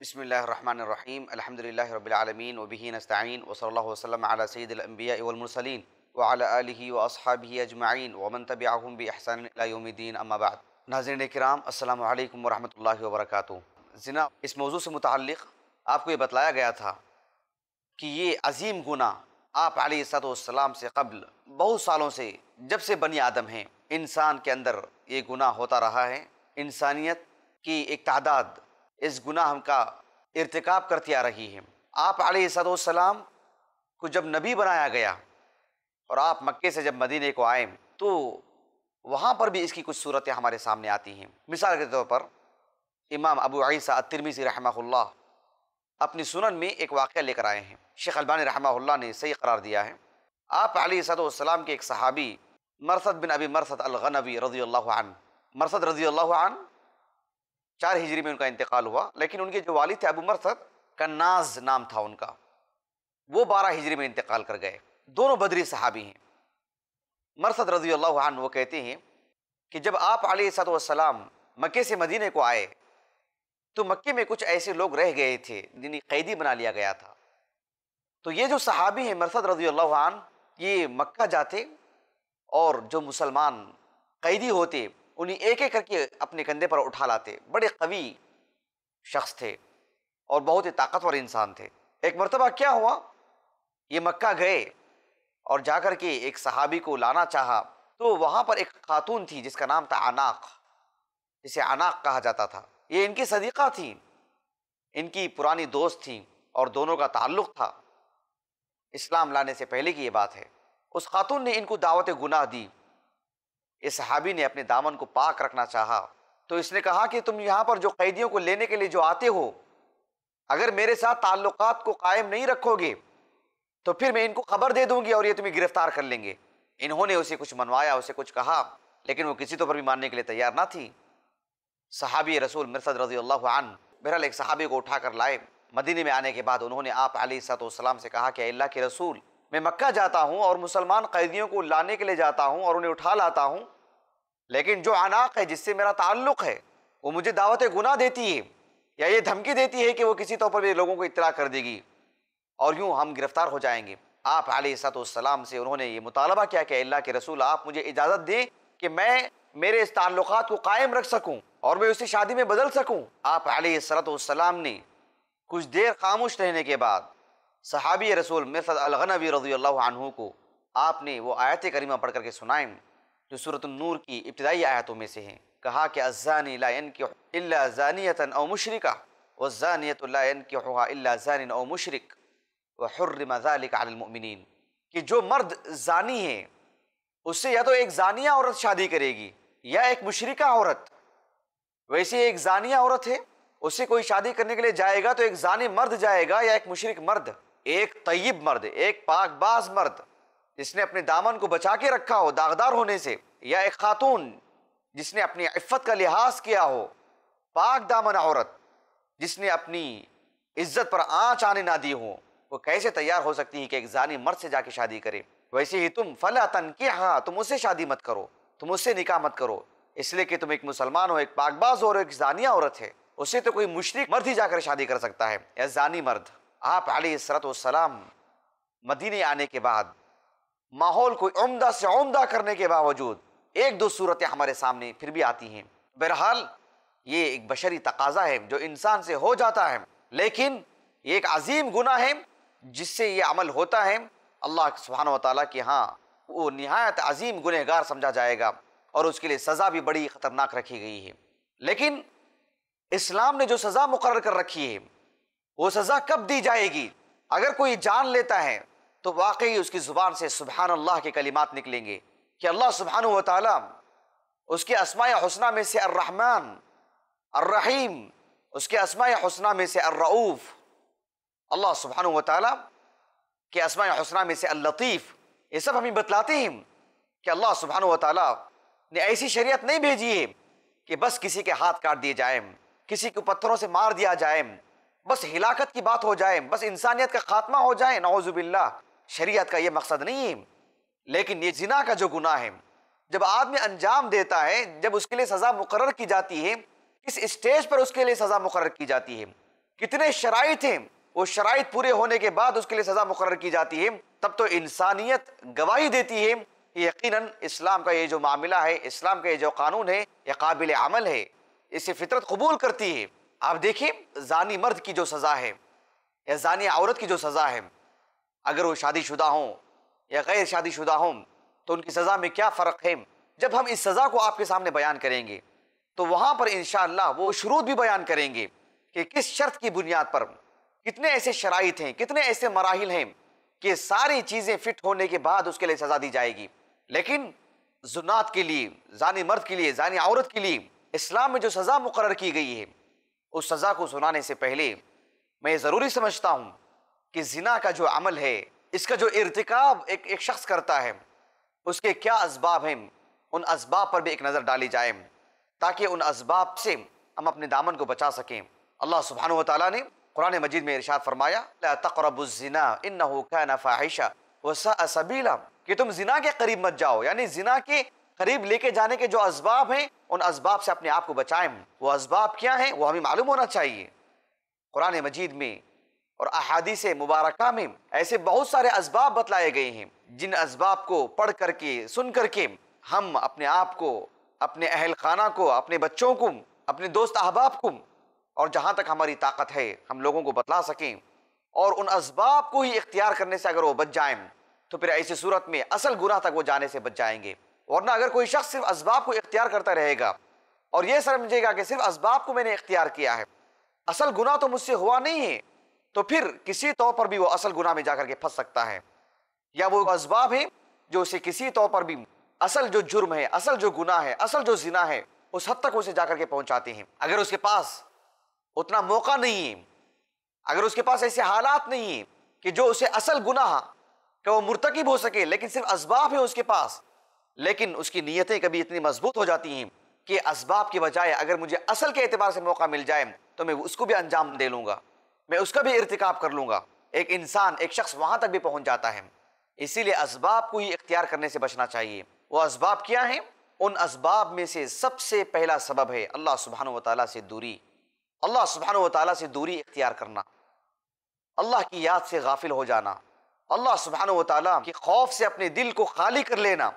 بسم اللہ الرحمن الرحیم الحمد للہ رب العالمین وبہ نستعین وصلی اللہ وسلم علی سید الانبیاء والمرسلین وعلی آلہ واصحابہ اجمعین ومن تبعہم بی احسان اللہ یوم الدین اما بعد ناظرین اکرام السلام علیکم ورحمت اللہ وبرکاتہ زنا اس موضوع سے متعلق آپ کو یہ بتلایا گیا تھا کہ یہ عظیم گناہ آپ علیہ السلام سے قبل بہت سالوں سے جب سے بنی آدم ہیں انسان کے اندر یہ گناہ ہوتا رہا ہے انسانیت کی ایک تعداد اس گناہ ہم کا ارتکاب کرتی آ رہی ہے آپ علیہ السلام کو جب نبی بنایا گیا اور آپ مکے سے جب مدینے کو آئے تو وہاں پر بھی اس کی کچھ صورتیں ہمارے سامنے آتی ہیں مثال کے طور پر امام ابو عیسیٰ الترمیزی رحمہ اللہ اپنی سنن میں ایک واقعہ لے کر آئے ہیں شیخ البانی رحمہ اللہ نے صحیح قرار دیا ہے آپ علیہ صد السلام کے ایک صحابی مرسد بن ابی مرسد الغنبی رضی اللہ عنہ مرسد رضی اللہ عنہ چار ہجری میں ان کا انتقال ہوا لیکن ان کے جو والد تھے ابو مرسد کناز نام تھا ان کا وہ بارہ ہجری میں انتقال کر گئے دونوں بدری صحابی ہیں مرسد رضی اللہ عنہ وہ کہتے ہیں کہ جب آپ علیہ صد وسلام مکے سے مدینے کو آئے تو مکے میں کچھ ایسے لوگ رہ گئے تھے جنہیں قیدی بنا لیا گیا تھا تو یہ جو صحابی ہیں مرسد رضی اللہ عنہ یہ مکہ جاتے اور جو مسلمان قیدی ہوتے انہیں ایک ایک کر کے اپنے کندھے پر اٹھا لاتے بڑے قوی شخص تھے اور بہت ہی طاقتور انسان تھے ایک مرتبہ کیا ہوا یہ مکہ گئے اور جا کر کے ایک صحابی کو لانا چاہا تو وہاں پر ایک خاتون تھی جس کا نام تھا عناق جسے عناق کہا جاتا تھا یہ ان کی صدیقہ تھی ان کی پرانی دوست تھی اور دونوں کا تعلق تھا اسلام لانے سے پہلے کی یہ بات ہے اس خاتون نے ان کو دعوت گناہ دی اس صحابی نے اپنے دامن کو پاک رکھنا چاہا تو اس نے کہا کہ تم یہاں پر جو قیدیوں کو لینے کے لیے جو آتے ہو اگر میرے ساتھ تعلقات کو قائم نہیں رکھو گے تو پھر میں ان کو خبر دے دوں گی اور یہ تمہیں گرفتار کر لیں گے انہوں نے اسے کچھ منوایا اسے کچھ کہا لیکن وہ کسی طور پر بھی ماننے کے لیے تیار نہ تھی صحابی رسول مرسد رضی اللہ عنہ بہرحال ایک صحابی کو اٹھا کر لائے مدینے میں آنے کے بعد انہوں نے آپ علیہ السلام سے کہا کہ اللہ کے رسول میں مکہ جاتا ہوں اور مسلمان قیدیوں کو لانے کے لیے جاتا ہوں اور انہیں اٹھا لاتا ہوں لیکن جو عناق ہے جس سے میرا تعلق ہے وہ مجھے دعوت گناہ دیتی ہے یا یہ دھمکی دیتی ہے کہ وہ کسی طور پر بھی لوگوں کو اطلاع کر دے گی اور یوں ہم گرفتار ہو جائیں گے آپ علیہ السلام سے انہوں نے یہ مطالبہ کیا کہ اللہ کے رسول آپ مجھے اجازت دیں کہ میں میرے اس تعلقات کو قائم رکھ سکوں اور میں اسے شادی میں بدل سکوں آپ علیہ السلام نے کچھ دیر خاموش رہنے کے بعد صحابی رسول مرسد الغنوی رضی اللہ عنہ کو آپ نے وہ آیت کریمہ پڑھ کر کے سنائیں جو صورت النور کی ابتدائی آیتوں میں سے ہیں کہا کہ الزانی لا لا الا الا زانیتا او او والزانیت مشرک وحرم المؤمنین کہ جو مرد زانی ہے اس سے یا تو ایک زانیہ عورت شادی کرے گی یا ایک مشرکہ عورت ویسے ایک زانیہ عورت ہے اس سے کوئی شادی کرنے کے لیے جائے گا تو ایک زانی مرد جائے گا یا ایک مشرق مرد ایک طیب مرد ایک پاک باز مرد جس نے اپنے دامن کو بچا کے رکھا ہو داغدار ہونے سے یا ایک خاتون جس نے اپنی عفت کا لحاظ کیا ہو پاک دامن عورت جس نے اپنی عزت پر آنچ آنے نہ دی ہوں وہ کیسے تیار ہو سکتی ہے کہ ایک زانی مرد سے جا کے شادی کرے ویسے ہی تم فلا کہ ہاں تم اسے شادی مت کرو تم اسے نکاح مت کرو اس لیے کہ تم ایک مسلمان ہو ایک پاک باز ہو ایک زانیہ عورت ہے اسے تو کوئی مشرق مرد ہی جا کر شادی کر سکتا ہے یا زانی مرد آپ علیہ السلط والسلام مدینہ آنے کے بعد ماحول کو عمدہ سے عمدہ کرنے کے باوجود ایک دو صورتیں ہمارے سامنے پھر بھی آتی ہیں بہرحال یہ ایک بشری تقاضا ہے جو انسان سے ہو جاتا ہے لیکن یہ ایک عظیم گناہ ہے جس سے یہ عمل ہوتا ہے اللہ سبحانہ و تعالیٰ کہ ہاں وہ نہایت عظیم گنہگار سمجھا جائے گا اور اس کے لیے سزا بھی بڑی خطرناک رکھی گئی ہے لیکن اسلام نے جو سزا مقرر کر رکھی ہے وہ سزا کب دی جائے گی اگر کوئی جان لیتا ہے تو واقعی اس کی زبان سے سبحان اللہ کے کلمات نکلیں گے کہ اللہ سبحانہ و تعالیٰ اس کے اسماء حسنہ میں سے الرحمن الرحیم اس کے اسماء حسنہ میں سے الرعوف اللہ سبحانہ وتعالی کہ اسماء حسنہ میں سے اللطیف یہ سب ہمیں بتلاتے ہیں کہ اللہ سبحانہ و تعالیٰ نے ایسی شریعت نہیں بھیجی ہے کہ بس کسی کے ہاتھ کاٹ دیے جائیں کسی کو پتھروں سے مار دیا جائیں بس ہلاکت کی بات ہو جائے بس انسانیت کا خاتمہ ہو جائے نعوذ باللہ شریعت کا یہ مقصد نہیں ہے لیکن یہ زنا کا جو گناہ ہے جب آدمی انجام دیتا ہے جب اس کے لیے سزا مقرر کی جاتی ہے کس اسٹیج پر اس کے لیے سزا مقرر کی جاتی ہے کتنے شرائط ہیں وہ شرائط پورے ہونے کے بعد اس کے لیے سزا مقرر کی جاتی ہے تب تو انسانیت گواہی دیتی ہے کہ یقیناً اسلام کا یہ جو معاملہ ہے اسلام کا یہ جو قانون ہے یہ قابل عمل ہے اسے فطرت قبول کرتی ہے آپ دیکھیں زانی مرد کی جو سزا ہے یا زانی عورت کی جو سزا ہے اگر وہ شادی شدہ ہوں یا غیر شادی شدہ ہوں تو ان کی سزا میں کیا فرق ہے جب ہم اس سزا کو آپ کے سامنے بیان کریں گے تو وہاں پر انشاءاللہ وہ شروط بھی بیان کریں گے کہ کس شرط کی بنیاد پر کتنے ایسے شرائط ہیں کتنے ایسے مراحل ہیں کہ ساری چیزیں فٹ ہونے کے بعد اس کے لیے سزا دی جائے گی لیکن زنات کے لیے زانی مرد کے لیے زانی عورت کے لیے اسلام میں جو سزا مقرر کی گئی ہے اس سزا کو سنانے سے پہلے میں یہ ضروری سمجھتا ہوں کہ زنا کا جو عمل ہے اس کا جو ارتکاب ایک ایک شخص کرتا ہے اس کے کیا اسباب ہیں ان اسباب پر بھی ایک نظر ڈالی جائے تاکہ ان اسباب سے ہم اپنے دامن کو بچا سکیں اللہ سبحانہ و تعالیٰ نے قرآن مجید میں ارشاد فرمایا لا تقرب الزنا انه كان فاحشا وساء سبيلا کہ تم زنا کے قریب مت جاؤ یعنی زنا کے قریب لے کے جانے کے جو اسباب ہیں ان اسباب سے اپنے آپ کو بچائیں وہ اسباب کیا ہیں وہ ہمیں معلوم ہونا چاہیے قرآن مجید میں اور احادیث مبارکہ میں ایسے بہت سارے اسباب بتلائے گئے ہیں جن اسباب کو پڑھ کر کے سن کر کے ہم اپنے آپ کو اپنے اہل خانہ کو اپنے بچوں کو اپنے دوست احباب کو اور جہاں تک ہماری طاقت ہے ہم لوگوں کو بتلا سکیں اور ان اسباب کو ہی اختیار کرنے سے اگر وہ بچ جائیں تو پھر ایسی صورت میں اصل گناہ تک وہ جانے سے بچ جائیں گے ورنہ اگر کوئی شخص صرف اسباب کو اختیار کرتا رہے گا اور یہ سمجھے گا کہ صرف اسباب کو میں نے اختیار کیا ہے اصل گناہ تو مجھ سے ہوا نہیں ہے تو پھر کسی طور پر بھی وہ اصل گناہ میں جا کر کے پھنس سکتا ہے یا وہ اسباب ہیں جو اسے کسی طور پر بھی اصل جو جرم ہے اصل جو گناہ ہے اصل جو زنا ہے اس حد تک اسے جا کر کے پہنچاتے ہیں اگر اس کے پاس اتنا موقع نہیں ہے اگر اس کے پاس ایسے حالات نہیں ہیں کہ جو اسے اصل گناہ کہ وہ مرتکب ہو سکے لیکن صرف اسباب ہیں اس کے پاس لیکن اس کی نیتیں کبھی اتنی مضبوط ہو جاتی ہیں کہ اسباب کے بجائے اگر مجھے اصل کے اعتبار سے موقع مل جائے تو میں اس کو بھی انجام دے لوں گا میں اس کا بھی ارتکاب کر لوں گا ایک انسان ایک شخص وہاں تک بھی پہنچ جاتا ہے اسی لیے اسباب کو ہی اختیار کرنے سے بچنا چاہیے وہ اسباب کیا ہیں ان اسباب میں سے سب سے پہلا سبب ہے اللہ سبحانہ و تعالیٰ سے دوری اللہ سبحانہ و تعالیٰ سے دوری اختیار کرنا اللہ کی یاد سے غافل ہو جانا اللہ سبحانہ و تعالیٰ کے خوف سے اپنے دل کو خالی کر لینا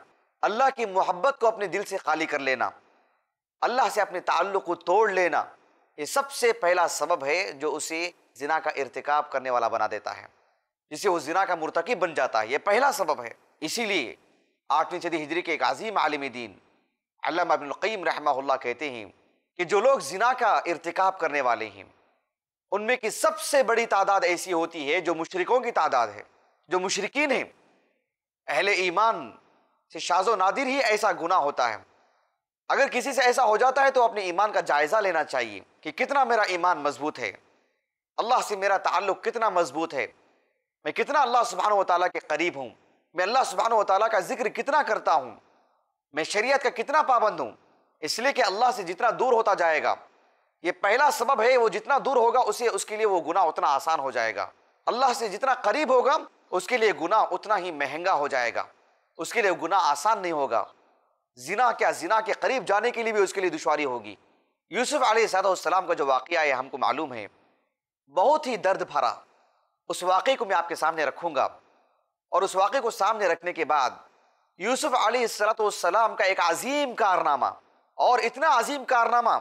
اللہ کی محبت کو اپنے دل سے خالی کر لینا اللہ سے اپنے تعلق کو توڑ لینا یہ سب سے پہلا سبب ہے جو اسے زنا کا ارتکاب کرنے والا بنا دیتا ہے جسے وہ زنا کا مرتکب بن جاتا ہے یہ پہلا سبب ہے اسی لیے آٹھویں صدی ہجری کے ایک عظیم عالم دین ابن القیم رحمہ اللہ کہتے ہیں کہ جو لوگ زنا کا ارتکاب کرنے والے ہیں ان میں کی سب سے بڑی تعداد ایسی ہوتی ہے جو مشرکوں کی تعداد ہے جو مشرقین ہیں اہل ایمان شاز و نادر ہی ایسا گناہ ہوتا ہے اگر کسی سے ایسا ہو جاتا ہے تو اپنے ایمان کا جائزہ لینا چاہیے کہ کتنا میرا ایمان مضبوط ہے اللہ سے میرا تعلق کتنا مضبوط ہے میں کتنا اللہ سبحانہ و تعالیٰ کے قریب ہوں میں اللہ سبحانہ و تعالیٰ کا ذکر کتنا کرتا ہوں میں شریعت کا کتنا پابند ہوں اس لیے کہ اللہ سے جتنا دور ہوتا جائے گا یہ پہلا سبب ہے وہ جتنا دور ہوگا اسے اس کے لیے وہ گناہ اتنا آسان ہو جائے گا اللہ سے جتنا قریب ہوگا اس کے لیے گناہ اتنا ہی مہنگا ہو جائے گا اس کے لیے گناہ آسان نہیں ہوگا زنا کیا زنا کے قریب جانے کے لیے بھی اس کے لیے دشواری ہوگی یوسف علیہ صاحب السلام کا جو واقعہ ہے ہم کو معلوم ہے بہت ہی درد بھرا اس واقعے کو میں آپ کے سامنے رکھوں گا اور اس واقعے کو سامنے رکھنے کے بعد یوسف علیہ السلاۃ والسلام کا ایک عظیم کارنامہ اور اتنا عظیم کارنامہ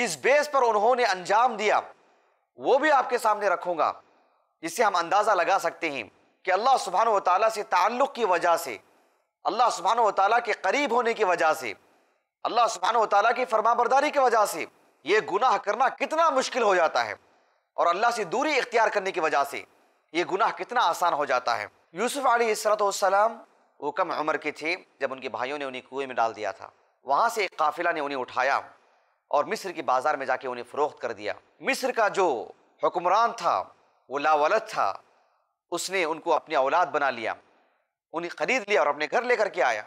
جس بیس پر انہوں نے انجام دیا وہ بھی آپ کے سامنے رکھوں گا جس سے ہم اندازہ لگا سکتے ہیں کہ اللہ سبحان و تعالیٰ سے تعلق کی وجہ سے اللہ سبحان و تعالیٰ کے قریب ہونے کی وجہ سے اللہ سبحانہ و تعالیٰ کی فرما برداری کی وجہ سے یہ گناہ کرنا کتنا مشکل ہو جاتا ہے اور اللہ سے دوری اختیار کرنے کی وجہ سے یہ گناہ کتنا آسان ہو جاتا ہے یوسف علیہ السلط والسلام وہ کم عمر کے تھے جب ان کے بھائیوں نے انہیں کنویں میں ڈال دیا تھا وہاں سے ایک قافلہ نے انہیں اٹھایا اور مصر کے بازار میں جا کے انہیں فروخت کر دیا مصر کا جو حکمران تھا وہ لاولت تھا اس نے ان کو اپنی اولاد بنا لیا انہیں خرید لیا اور اپنے گھر لے کر کے آیا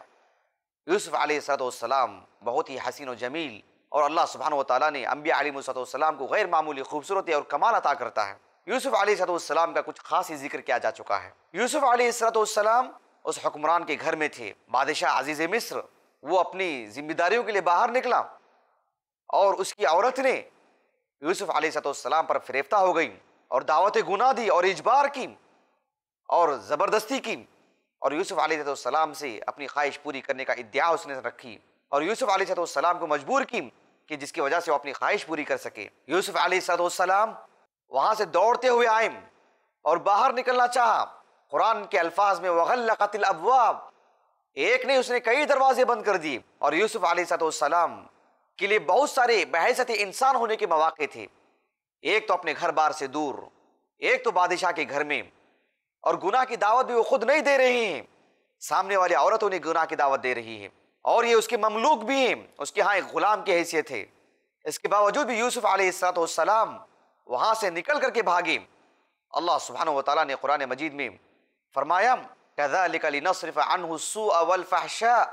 یوسف علیہ سرۃ السلام بہت ہی حسین و جمیل اور اللہ سبحانہ و تعالیٰ نے انبیاء علیہ مسود السلام کو غیر معمولی خوبصورتی اور کمال عطا کرتا ہے یوسف علیہ صد السلام کا کچھ خاص ہی ذکر کیا جا چکا ہے یوسف علیہ السلت السلام اس حکمران کے گھر میں تھے بادشاہ عزیز مصر وہ اپنی ذمہ داریوں کے لیے باہر نکلا اور اس کی عورت نے یوسف علی والسلام پر فریفتہ ہو گئی اور دعوت گناہ دی اور اجبار کی اور زبردستی کی اور یوسف علیہ السلام سے اپنی خواہش پوری کرنے کا ادعا اس نے رکھی اور یوسف علیہ السلام کو مجبور کی کہ جس کی وجہ سے وہ اپنی خواہش پوری کر سکے یوسف علیہ السلام وہاں سے دوڑتے ہوئے آئیں اور باہر نکلنا چاہا قرآن کے الفاظ میں وغلقت الابواب ایک نے اس نے کئی دروازے بند کر دیے اور یوسف علیہ السلام کے لیے بہت سارے بحثت انسان ہونے کے مواقع تھے ایک تو اپنے گھر بار سے دور ایک تو بادشاہ کے گھر میں اور گناہ کی دعوت بھی وہ خود نہیں دے رہی ہیں سامنے والی عورت انہیں گناہ کی دعوت دے رہی ہیں اور یہ اس کے مملوک بھی ہیں اس کے ہاں ایک غلام کی حیثیت ہے اس کے باوجود بھی یوسف علیہ السلام وہاں سے نکل کر کے بھاگی اللہ سبحانہ وتعالی نے قرآن مجید میں فرمایا قَذَلِكَ لِنَصْرِفَ عَنْهُ السُّوءَ وَالْفَحْشَاءَ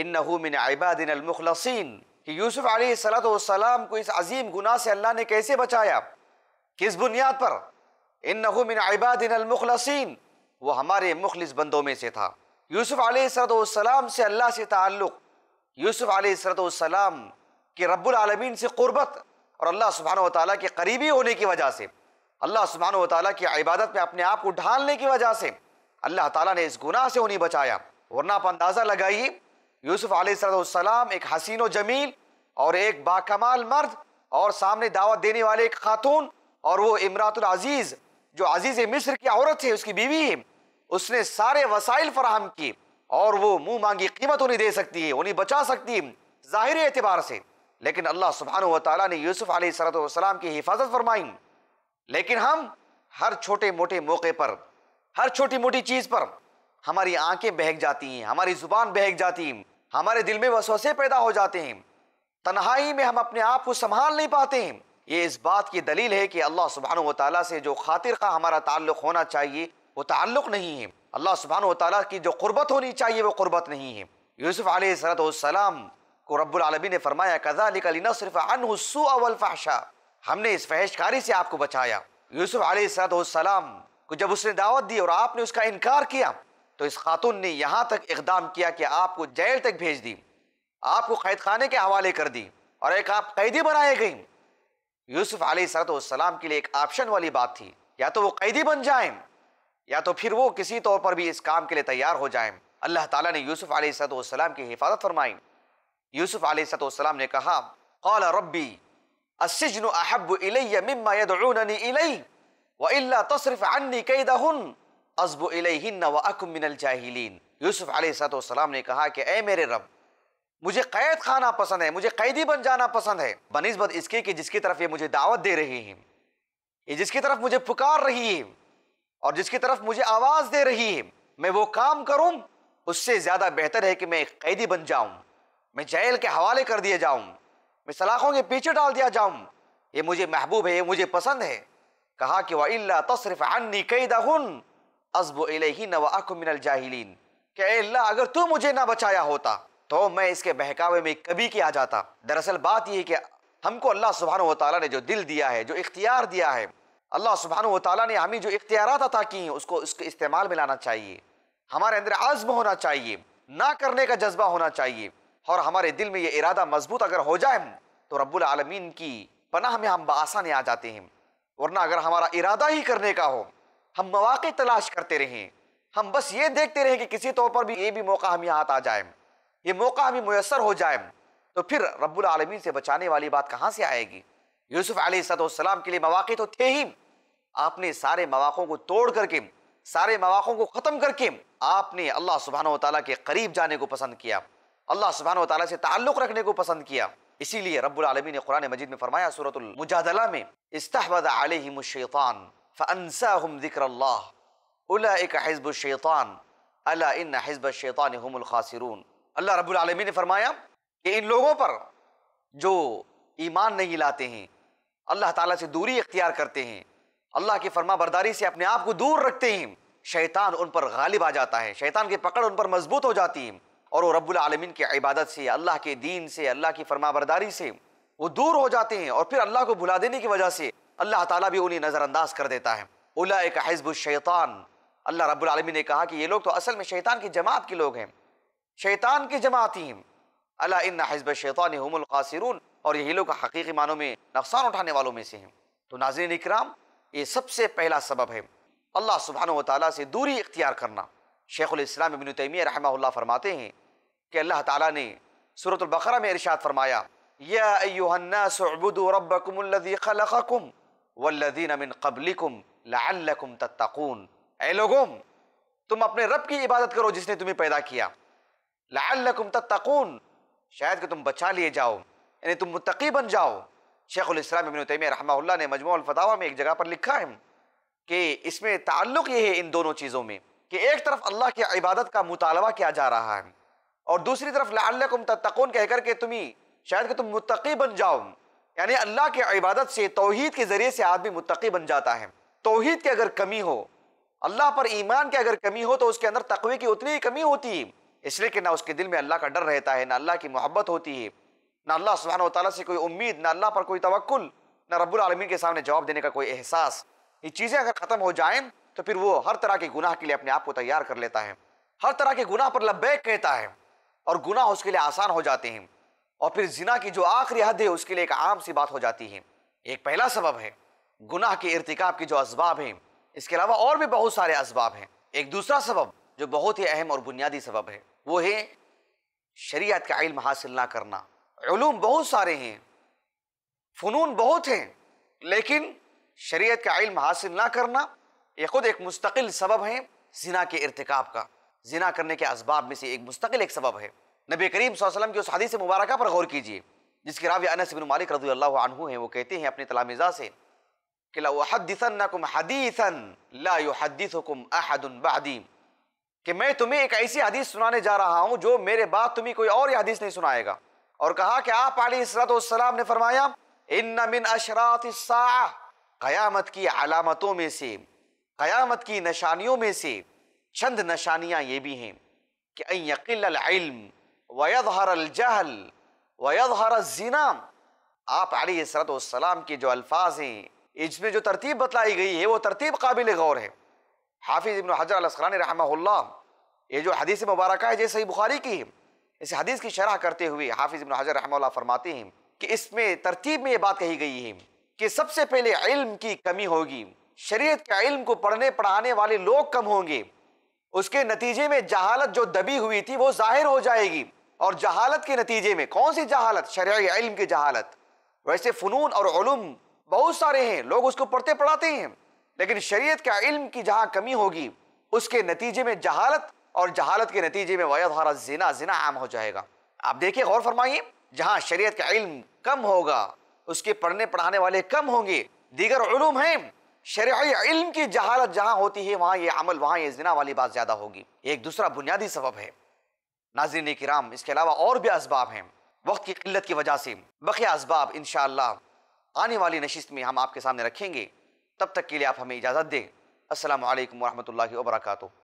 اِنَّهُ مِنْ عِبَادِنَ الْمُخْلَصِينَ کہ یوسف علیہ السلام کو اس عظیم گناہ سے اللہ نے کیسے بچایا کس بنیاد پر ان نمع عباد وہ ہمارے مخلص بندوں میں سے تھا یوسف علیہ السلام سے اللہ سے تعلق یوسف علیہ السلام کے رب العالمین سے قربت اور اللہ سبحانہ وتعالی کے قریبی ہونے کی وجہ سے اللہ سبحانہ وتعالی کی عبادت میں اپنے آپ کو ڈھالنے کی وجہ سے اللہ تعالی نے اس گناہ سے انہیں بچایا ورنہ پہ اندازہ لگائیے یوسف علیہ السلام ایک حسین و جمیل اور ایک باکمال مرد اور سامنے دعوت دینے والے ایک خاتون اور وہ امرات العزیز جو عزیز مصر کی عورت ہے اس کی بیوی ہے اس نے سارے وسائل فراہم کی اور وہ منہ مانگی قیمت انہیں دے سکتی ہے انہیں بچا سکتی ظاہر اعتبار سے لیکن اللہ و تعالیٰ نے یوسف علیہ السلام کی حفاظت فرمائی لیکن ہم ہر چھوٹے موٹے موقع پر ہر چھوٹی موٹی چیز پر ہماری آنکھیں بہک جاتی ہیں ہماری زبان بہک جاتی ہیں ہمارے دل میں وسوسے پیدا ہو جاتے ہیں تنہائی میں ہم اپنے آپ کو سنبھال نہیں پاتے ہیں یہ اس بات کی دلیل ہے کہ اللہ سبحانہ و تعالیٰ سے جو خاطر کا ہمارا تعلق ہونا چاہیے وہ تعلق نہیں ہے اللہ سبحانہ و تعالیٰ کی جو قربت ہونی چاہیے وہ قربت نہیں ہے یوسف علیہ السلام کو رب العالمین نے فرمایا لِنَصْرِفَ عَنْهُ السُّوءَ نہ ہم نے اس فحش کاری سے آپ کو بچایا یوسف علیہ السلام والسلام کو جب اس نے دعوت دی اور آپ نے اس کا انکار کیا تو اس خاتون نے یہاں تک اقدام کیا کہ آپ کو جیل تک بھیج دی آپ کو قید خانے کے حوالے کر دی اور ایک آپ قیدی بنائے گئیں یوسف علیہ السلام کے لئے ایک آپشن والی بات تھی یا تو وہ قیدی بن جائیں یا تو پھر وہ کسی طور پر بھی اس کام کے لئے تیار ہو جائیں اللہ تعالیٰ نے یوسف علیہ السلام کی حفاظت فرمائی یوسف علیہ السلام نے کہا قال ربی السجن احب الی مما یدعوننی الی و الا تصرف عنی قیدہن ازب الیہن و اکم من الجاہلین یوسف علیہ السلام نے کہا کہ اے میرے رب مجھے قید کھانا پسند ہے مجھے قیدی بن جانا پسند ہے بنسبت اس کے کہ جس کی طرف یہ مجھے دعوت دے رہی ہے یہ جس کی طرف مجھے پکار رہی ہے اور جس کی طرف مجھے آواز دے رہی ہے میں وہ کام کروں اس سے زیادہ بہتر ہے کہ میں ایک قیدی بن جاؤں میں جیل کے حوالے کر دیا جاؤں میں سلاخوں کے پیچھے ڈال دیا جاؤں یہ مجھے محبوب ہے یہ مجھے پسند ہے کہا کہ وَإِلَّا تَصْرِفْ عَنِّي كَيْدَهُنْ أَزْبُ إِلَيْهِنَّ وَأَكُمْ مِنَ الْجَاهِلِينَ کہ اے اللہ اگر تو مجھے نہ بچایا ہوتا تو میں اس کے بہکاوے میں کبھی کیا جاتا دراصل بات یہ ہے کہ ہم کو اللہ سبحانہ و تعالیٰ نے جو دل دیا ہے جو اختیار دیا ہے اللہ سبحانہ و تعالیٰ نے ہمیں جو اختیارات عطا کی ہیں اس کو اس کے استعمال میں لانا چاہیے ہمارے اندر عزم ہونا چاہیے نہ کرنے کا جذبہ ہونا چاہیے اور ہمارے دل میں یہ ارادہ مضبوط اگر ہو جائے تو رب العالمین کی پناہ میں ہم بآسانی آ جاتے ہیں ورنہ اگر ہمارا ارادہ ہی کرنے کا ہو ہم مواقع تلاش کرتے رہیں ہم بس یہ دیکھتے رہیں کہ کسی طور پر بھی یہ بھی موقع ہمیں ہاتھ آ جائیں یہ موقع ہمیں میسر ہو جائے تو پھر رب العالمین سے بچانے والی بات کہاں سے آئے گی یوسف علیہ السلام کے لیے مواقع تو تھے ہی آپ نے سارے مواقع کو توڑ کر کے سارے مواقع کو ختم کر کے آپ نے اللہ سبحانہ و تعالیٰ کے قریب جانے کو پسند کیا اللہ سبحانہ و تعالیٰ سے تعلق رکھنے کو پسند کیا اسی لیے رب العالمین نے قرآن مجید میں فرمایا سورة المجادلہ میں استحوذ علیہم الشیطان فانساہم ذکر اللہ حزب الشیطان الشیطان الا ان حزب الخاسرون اللہ رب العالمین نے فرمایا کہ ان لوگوں پر جو ایمان نہیں لاتے ہیں اللہ تعالیٰ سے دوری اختیار کرتے ہیں اللہ کی فرما برداری سے اپنے آپ کو دور رکھتے ہیں شیطان ان پر غالب آ جاتا ہے شیطان کی پکڑ ان پر مضبوط ہو جاتی اور وہ رب العالمین کی عبادت سے اللہ کے دین سے اللہ کی فرما برداری سے وہ دور ہو جاتے ہیں اور پھر اللہ کو بھلا دینے کی وجہ سے اللہ تعالیٰ بھی انہیں نظر انداز کر دیتا ہے اولا ایک حزب الشیطان اللہ رب العالمین نے کہا کہ یہ لوگ تو اصل میں شیطان کی جماعت کے لوگ ہیں شیطان کی جماعتیم اللہ ان حزب شیطان ہم القاصرون اور یہی لوگ حقیقی معنوں میں نقصان اٹھانے والوں میں سے ہیں تو ناظرین اکرام یہ سب سے پہلا سبب ہے اللہ سبحانہ و تعالیٰ سے دوری اختیار کرنا شیخ الاسلام تیمیہ رحمہ اللہ فرماتے ہیں کہ اللہ تعالیٰ نے سورة البقرہ میں ارشاد فرمایا یا ایوہ الناس ربکم الذی خلقکم والذین من قبلکم لعلکم تتقون اے لوگوں تم اپنے رب کی عبادت کرو جس نے تمہیں پیدا کیا لعلکم تتقون شاید کہ تم بچا لیے جاؤ یعنی تم متقی بن جاؤ شیخ الاسلام تیمیہ رحمہ اللہ نے مجموع الفتاوہ میں ایک جگہ پر لکھا ہے کہ اس میں تعلق یہ ہے ان دونوں چیزوں میں کہ ایک طرف اللہ کی عبادت کا مطالبہ کیا جا رہا ہے اور دوسری طرف لعلکم تتقون کہہ کر کہ تمہیں شاید کہ تم متقی بن جاؤ یعنی اللہ کی عبادت سے توحید کے ذریعے سے آدمی متقی بن جاتا ہے توحید کی اگر کمی ہو اللہ پر ایمان کی اگر کمی ہو تو اس کے اندر تقوی کی اتنی ہی کمی ہوتی ہے اس لیے کہ نہ اس کے دل میں اللہ کا ڈر رہتا ہے نہ اللہ کی محبت ہوتی ہے نہ اللہ سبحانہ و تعالیٰ سے کوئی امید نہ اللہ پر کوئی توقل نہ رب العالمین کے سامنے جواب دینے کا کوئی احساس یہ چیزیں اگر ختم ہو جائیں تو پھر وہ ہر طرح کے گناہ کے لیے اپنے آپ کو تیار کر لیتا ہے ہر طرح کے گناہ پر لبیک کہتا ہے اور گناہ اس کے لیے آسان ہو جاتے ہیں اور پھر زنا کی جو آخری حد ہے اس کے لیے ایک عام سی بات ہو جاتی ہے ایک پہلا سبب ہے گناہ کے ارتکاب کی جو اسباب ہیں اس کے علاوہ اور بھی بہت سارے اسباب ہیں ایک دوسرا سبب جو بہت ہی اہم اور بنیادی سبب ہے وہ ہے شریعت کا علم حاصل نہ کرنا علوم بہت سارے ہیں فنون بہت ہیں لیکن شریعت کا علم حاصل نہ کرنا یہ خود ایک مستقل سبب ہے زنا کے ارتکاب کا زنا کرنے کے اسباب میں سے ایک مستقل ایک سبب ہے نبی کریم صلی اللہ علیہ وسلم کی اس حدیث مبارکہ پر غور کیجیے جس کے راوی انس بن مالک رضی اللہ عنہ ہیں وہ کہتے ہیں اپنے يُحَدِّثُكُمْ أَحَدٌ بَعْدِيمٌ کہ میں تمہیں ایک ایسی حدیث سنانے جا رہا ہوں جو میرے بعد تمہیں کوئی اور حدیث نہیں سنائے گا اور کہا کہ آپ علیہ السلام نے فرمایا ان السَّاعَ قیامت کی علامتوں میں سے قیامت کی نشانیوں میں سے چند نشانیاں یہ بھی ہیں کہ آپ علیہ السلام والسلام کے جو الفاظ ہیں اس میں جو ترتیب بتلائی گئی ہے وہ ترتیب قابل غور ہے حافظ ابن حجر علیہ السلام اللہ یہ جو حدیث مبارکہ ہے ہی بخاری کی ہے اسے حدیث کی شرح کرتے ہوئے حافظ ابن حجر رحمہ اللہ فرماتے ہیں کہ اس میں ترتیب میں یہ بات کہی گئی ہے کہ سب سے پہلے علم کی کمی ہوگی شریعت کے علم کو پڑھنے پڑھانے والے لوگ کم ہوں گے اس کے نتیجے میں جہالت جو دبی ہوئی تھی وہ ظاہر ہو جائے گی اور جہالت کے نتیجے میں کون سی جہالت شریع علم کی جہالت ویسے فنون اور علوم بہت سارے ہیں لوگ اس کو پڑھتے پڑھاتے ہیں لیکن شریعت کے علم کی جہاں کمی ہوگی اس کے نتیجے میں جہالت اور جہالت کے نتیجے میں ویدھارا زنا زنا عام ہو جائے گا آپ دیکھیے غور فرمائیے جہاں شریعت کا علم کم ہوگا اس کے پڑھنے پڑھانے والے کم ہوں گے دیگر علوم ہیں شریعی علم کی جہالت جہاں ہوتی ہے وہاں یہ عمل وہاں یہ زنا والی بات زیادہ ہوگی یہ ایک دوسرا بنیادی سبب ہے ناظرین کرام اس کے علاوہ اور بھی اسباب ہیں وقت کی قلت کی وجہ سے بقیہ اسباب انشاءاللہ آنے والی نشست میں ہم آپ کے سامنے رکھیں گے تب تک کے لیے آپ ہمیں اجازت دیں السلام علیکم ورحمۃ اللہ وبرکاتہ